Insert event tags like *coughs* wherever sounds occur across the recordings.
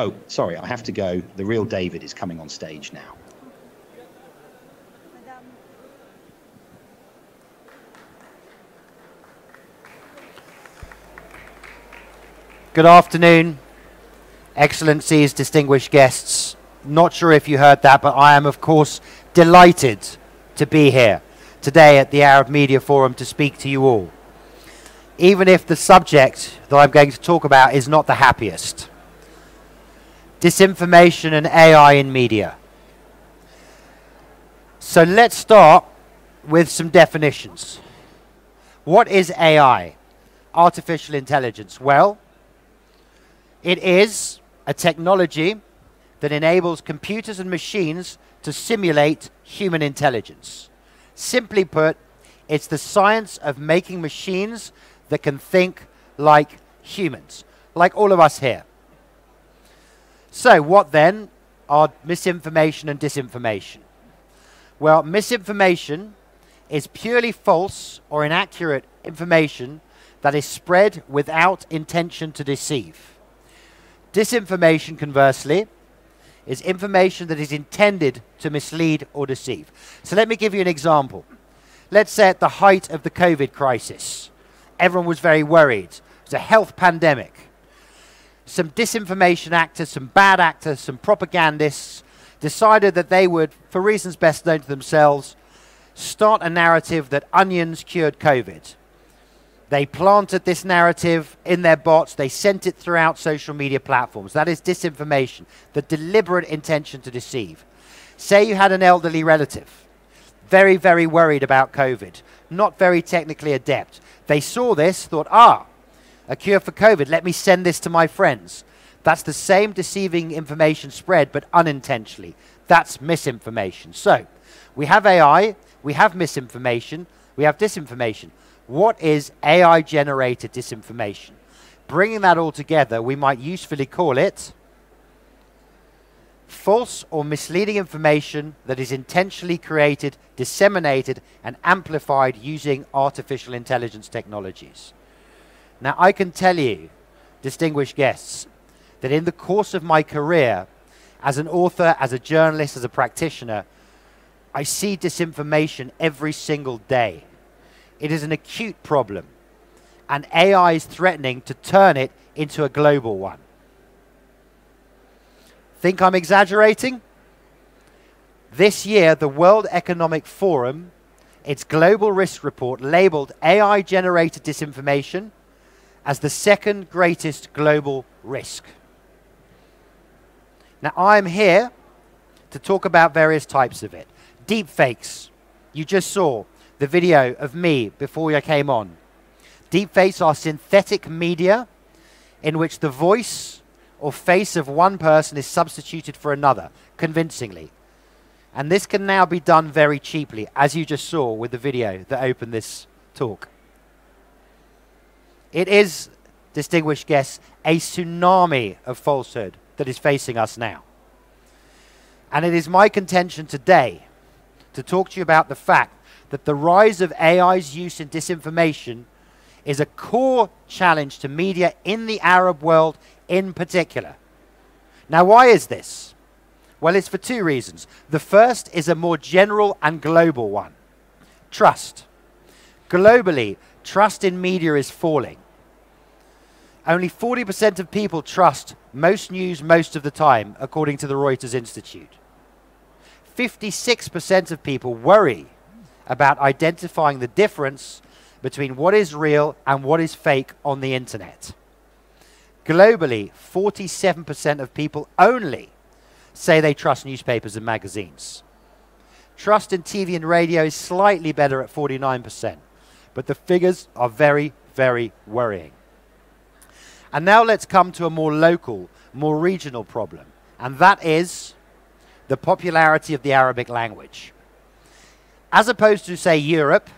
Oh, sorry, I have to go. The real David is coming on stage now. Good afternoon, Excellencies, distinguished guests. Not sure if you heard that, but I am, of course, delighted to be here today at the Arab Media Forum to speak to you all. Even if the subject that I'm going to talk about is not the happiest, disinformation and AI in media. So let's start with some definitions. What is AI? Artificial intelligence. Well, it is a technology that enables computers and machines to simulate human intelligence. Simply put, it's the science of making machines that can think like humans, like all of us here. So, what then are misinformation and disinformation? Well, misinformation is purely false or inaccurate information that is spread without intention to deceive. Disinformation, conversely, is information that is intended to mislead or deceive. So let me give you an example. Let's say at the height of the COVID crisis, everyone was very worried. It's a health pandemic some disinformation actors, some bad actors, some propagandists decided that they would, for reasons best known to themselves, start a narrative that onions cured COVID. They planted this narrative in their bots. They sent it throughout social media platforms. That is disinformation, the deliberate intention to deceive. Say you had an elderly relative, very, very worried about COVID, not very technically adept. They saw this, thought, ah, a cure for COVID. Let me send this to my friends. That's the same deceiving information spread, but unintentionally. That's misinformation. So we have AI, we have misinformation, we have disinformation. What is AI generated disinformation? Bringing that all together, we might usefully call it false or misleading information that is intentionally created, disseminated, and amplified using artificial intelligence technologies. Now, I can tell you, distinguished guests, that in the course of my career, as an author, as a journalist, as a practitioner, I see disinformation every single day. It is an acute problem, and AI is threatening to turn it into a global one. Think I'm exaggerating? This year, the World Economic Forum, its global risk report labeled AI generated disinformation as the second greatest global risk. Now, I'm here to talk about various types of it. Deepfakes. You just saw the video of me before you came on. Deepfakes are synthetic media in which the voice or face of one person is substituted for another, convincingly. And this can now be done very cheaply, as you just saw with the video that opened this talk. It is, distinguished guests, a tsunami of falsehood that is facing us now. And it is my contention today to talk to you about the fact that the rise of AI's use in disinformation is a core challenge to media in the Arab world in particular. Now, why is this? Well, it's for two reasons. The first is a more general and global one trust. Globally, trust in media is falling. Only 40% of people trust most news most of the time, according to the Reuters Institute. 56% of people worry about identifying the difference between what is real and what is fake on the internet. Globally, 47% of people only say they trust newspapers and magazines. Trust in TV and radio is slightly better at 49%. But the figures are very, very worrying. And now let's come to a more local, more regional problem, and that is the popularity of the Arabic language. As opposed to, say, Europe,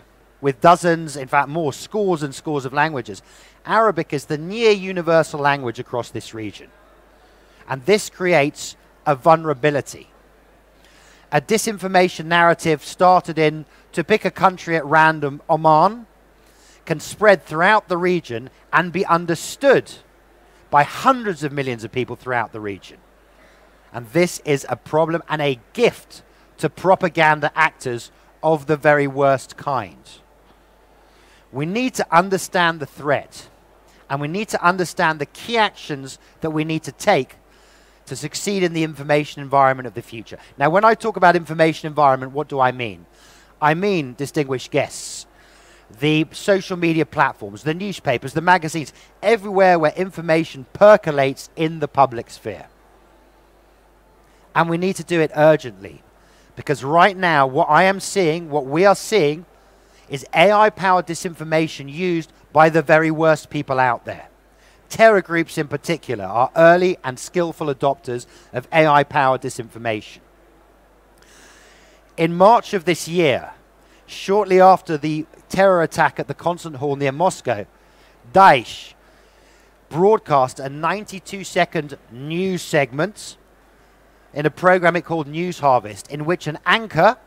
with dozens, in fact, more, scores and scores of languages, Arabic is the near universal language across this region. And this creates a vulnerability. A disinformation narrative started in, to pick a country at random, Oman, can spread throughout the region and be understood by hundreds of millions of people throughout the region. And this is a problem and a gift to propaganda actors of the very worst kind. We need to understand the threat and we need to understand the key actions that we need to take to succeed in the information environment of the future. Now, when I talk about information environment, what do I mean? I mean, distinguished guests, the social media platforms, the newspapers, the magazines, everywhere where information percolates in the public sphere. And we need to do it urgently because right now, what I am seeing, what we are seeing, is AI powered disinformation used by the very worst people out there. Terror groups, in particular, are early and skillful adopters of AI powered disinformation. In March of this year, shortly after the terror attack at the concert hall near Moscow, Daesh broadcast a 92 second news segment in a program it called News Harvest, in which an anchor,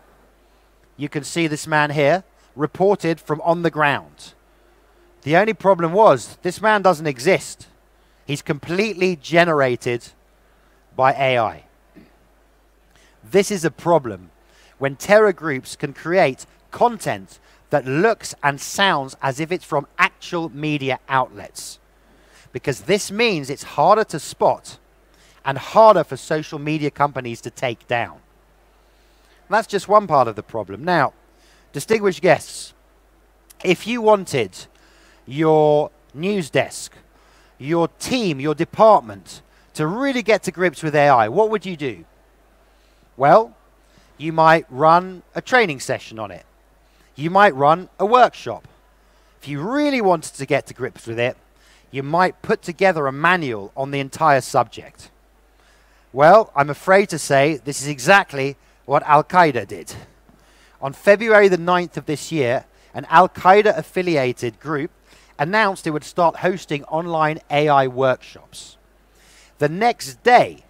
you can see this man here, reported from on the ground. The only problem was this man doesn't exist. He's completely generated by AI. This is a problem when terror groups can create content that looks and sounds as if it's from actual media outlets. Because this means it's harder to spot and harder for social media companies to take down. And that's just one part of the problem. Now, distinguished guests, if you wanted your news desk, your team, your department to really get to grips with AI, what would you do? Well, you might run a training session on it you might run a workshop. If you really wanted to get to grips with it, you might put together a manual on the entire subject. Well, I'm afraid to say this is exactly what Al Qaeda did. On February the 9th of this year, an Al Qaeda affiliated group announced it would start hosting online AI workshops. The next day,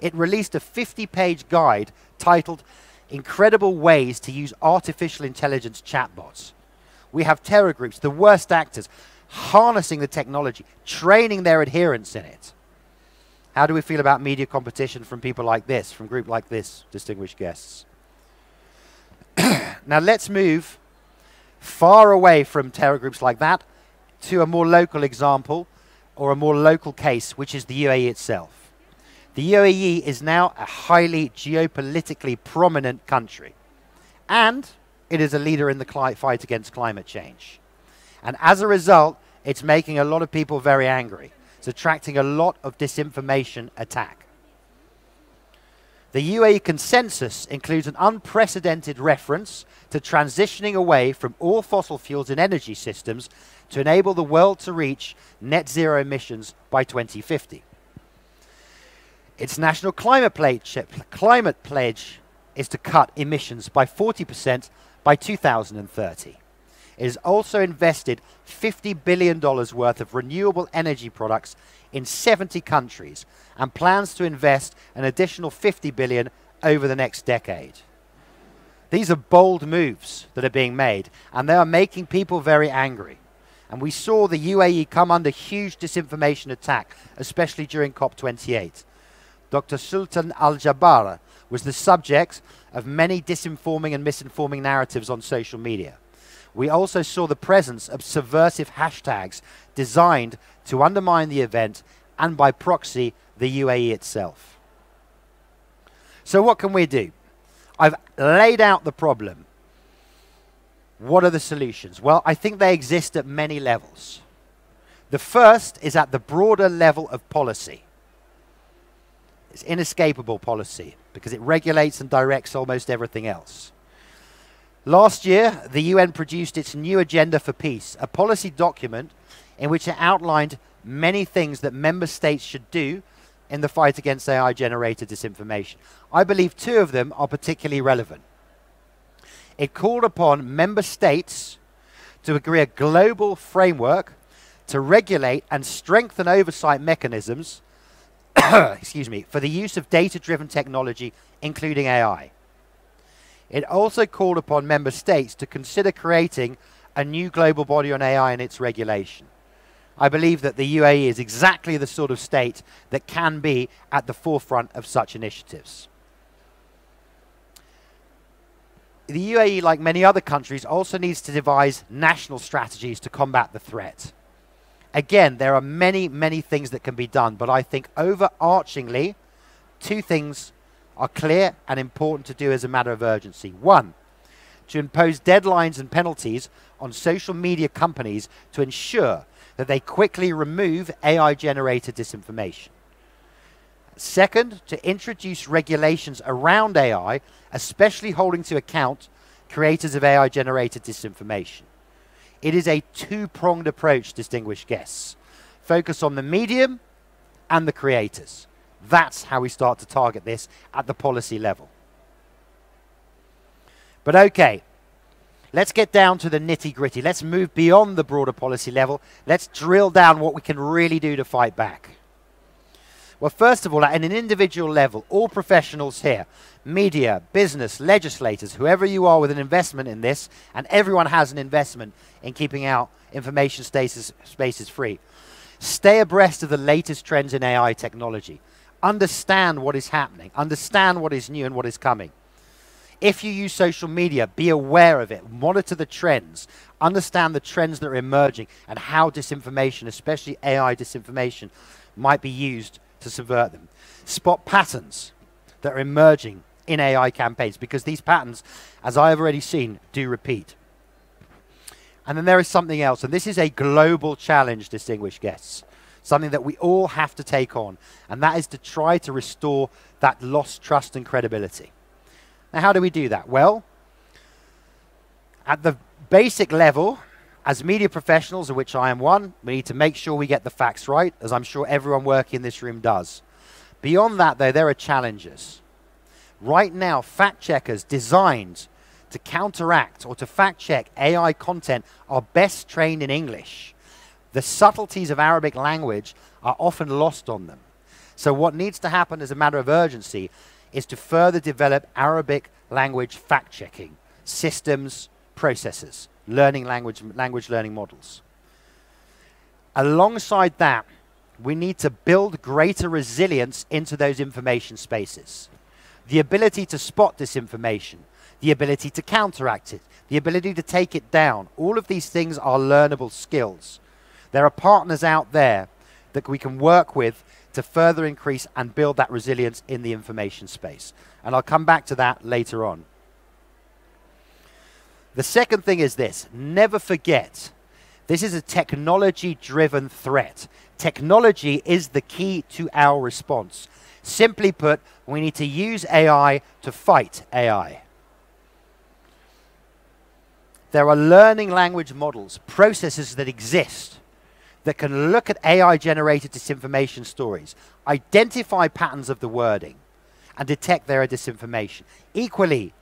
it released a 50 page guide titled incredible ways to use artificial intelligence chatbots. We have terror groups, the worst actors, harnessing the technology, training their adherents in it. How do we feel about media competition from people like this, from group like this, distinguished guests? *clears throat* now let's move far away from terror groups like that to a more local example or a more local case, which is the UAE itself the UAE is now a highly geopolitically prominent country. And it is a leader in the fight against climate change. And as a result, it's making a lot of people very angry. It's attracting a lot of disinformation attack. The UAE consensus includes an unprecedented reference to transitioning away from all fossil fuels in energy systems to enable the world to reach net zero emissions by 2050. Its national climate pledge, climate pledge is to cut emissions by 40% by 2030. It has also invested $50 billion worth of renewable energy products in 70 countries and plans to invest an additional $50 billion over the next decade. These are bold moves that are being made, and they are making people very angry. And we saw the UAE come under huge disinformation attack, especially during COP28. Dr. Sultan Al Jabara was the subject of many disinforming and misinforming narratives on social media. We also saw the presence of subversive hashtags designed to undermine the event and, by proxy, the UAE itself. So, what can we do? I've laid out the problem. What are the solutions? Well, I think they exist at many levels. The first is at the broader level of policy. It's inescapable policy because it regulates and directs almost everything else. Last year, the UN produced its new Agenda for Peace, a policy document in which it outlined many things that member states should do in the fight against AI generated disinformation. I believe two of them are particularly relevant. It called upon member states to agree a global framework to regulate and strengthen oversight mechanisms *coughs* excuse me, for the use of data-driven technology, including AI. It also called upon member states to consider creating a new global body on AI and its regulation. I believe that the UAE is exactly the sort of state that can be at the forefront of such initiatives. The UAE, like many other countries, also needs to devise national strategies to combat the threat. Again, there are many, many things that can be done, but I think overarchingly, two things are clear and important to do as a matter of urgency. One, to impose deadlines and penalties on social media companies to ensure that they quickly remove AI generated disinformation. Second, to introduce regulations around AI, especially holding to account creators of AI generated disinformation. It is a two pronged approach, distinguished guests. Focus on the medium and the creators. That's how we start to target this at the policy level. But okay, let's get down to the nitty gritty. Let's move beyond the broader policy level. Let's drill down what we can really do to fight back. Well, first of all, at an individual level, all professionals here, media, business, legislators, whoever you are with an investment in this, and everyone has an investment in keeping out information stasis, spaces free. Stay abreast of the latest trends in AI technology. Understand what is happening. Understand what is new and what is coming. If you use social media, be aware of it, monitor the trends, understand the trends that are emerging and how disinformation, especially AI disinformation, might be used to subvert them. Spot patterns that are emerging in AI campaigns because these patterns, as I have already seen, do repeat. And then there is something else, and this is a global challenge, distinguished guests, something that we all have to take on, and that is to try to restore that lost trust and credibility. Now, how do we do that? Well, at the basic level, as media professionals, of which I am one, we need to make sure we get the facts right, as I'm sure everyone working in this room does. Beyond that, though, there are challenges. Right now, fact checkers designed to counteract or to fact check AI content are best trained in English. The subtleties of Arabic language are often lost on them. So, what needs to happen as a matter of urgency is to further develop Arabic language fact checking systems, processes learning language, language learning models. Alongside that, we need to build greater resilience into those information spaces. The ability to spot disinformation, the ability to counteract it, the ability to take it down. All of these things are learnable skills. There are partners out there that we can work with to further increase and build that resilience in the information space. And I'll come back to that later on. The second thing is this never forget, this is a technology driven threat. Technology is the key to our response. Simply put, we need to use AI to fight AI. There are learning language models, processes that exist that can look at AI generated disinformation stories, identify patterns of the wording, and detect there are disinformation. Equally,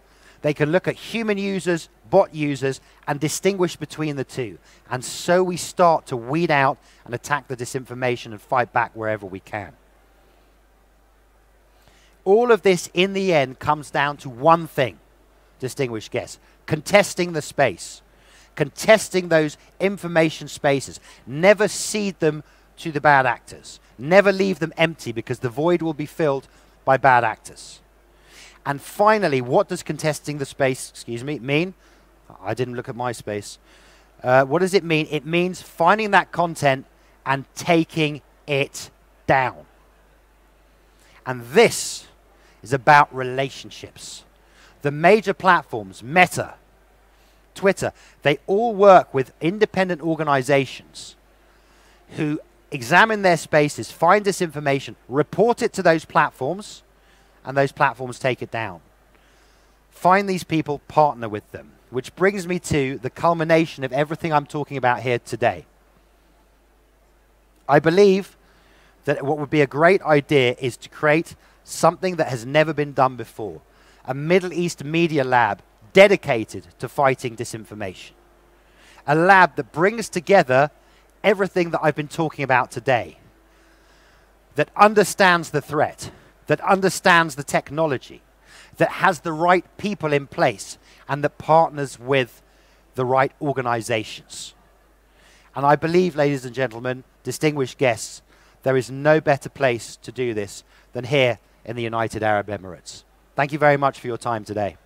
they can look at human users, bot users, and distinguish between the two. And so we start to weed out and attack the disinformation and fight back wherever we can. All of this, in the end, comes down to one thing, distinguished guests contesting the space, contesting those information spaces. Never cede them to the bad actors. Never leave them empty because the void will be filled by bad actors. And finally, what does contesting the space, excuse me, mean? I didn't look at my space. Uh, what does it mean? It means finding that content and taking it down. And this is about relationships. The major platforms, Meta, Twitter, they all work with independent organizations who examine their spaces, find this information, report it to those platforms, and those platforms take it down. Find these people, partner with them, which brings me to the culmination of everything I'm talking about here today. I believe that what would be a great idea is to create something that has never been done before a Middle East media lab dedicated to fighting disinformation. A lab that brings together everything that I've been talking about today, that understands the threat, that understands the technology, that has the right people in place, and that partners with the right organizations. And I believe, ladies and gentlemen, distinguished guests, there is no better place to do this than here in the United Arab Emirates. Thank you very much for your time today.